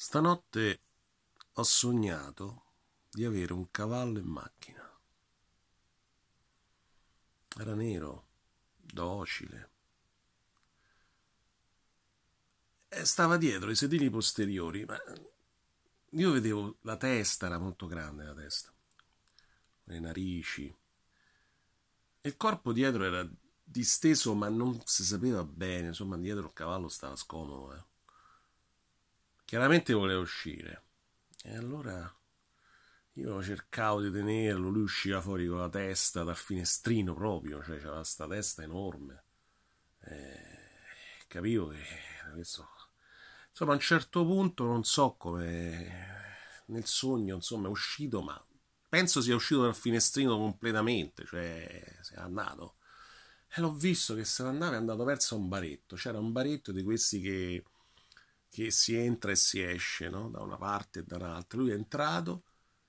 Stanotte ho sognato di avere un cavallo in macchina. Era nero, docile. E stava dietro i sedili posteriori, ma io vedevo la testa, era molto grande la testa, le narici. Il corpo dietro era disteso, ma non si sapeva bene, insomma, dietro il cavallo stava scomodo, eh. Chiaramente voleva uscire. E allora io cercavo di tenerlo, lui usciva fuori con la testa dal finestrino proprio, cioè c'era questa testa enorme. Eh, capivo che adesso... Insomma, a un certo punto non so come nel sogno, insomma, è uscito, ma penso sia uscito dal finestrino completamente, cioè se è andato. E l'ho visto che se ne andava è andato verso un baretto, c'era un baretto di questi che che si entra e si esce no? da una parte e da un'altra. Lui è entrato,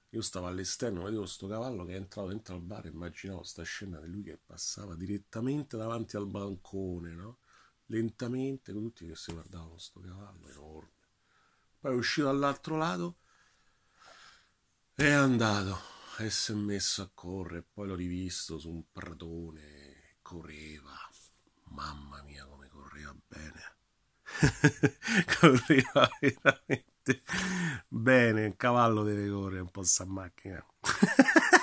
io stavo all'esterno, vedevo questo cavallo che è entrato dentro al bar, immaginavo sta scena di lui che passava direttamente davanti al bancone, no? lentamente, con tutti che si guardavano questo cavallo enorme. Poi è uscito dall'altro lato, è andato e si è messo a correre, poi l'ho rivisto su un pratone, correva, mamma mia come correva bene. correva veramente bene, un cavallo deve correre un po' sta macchina.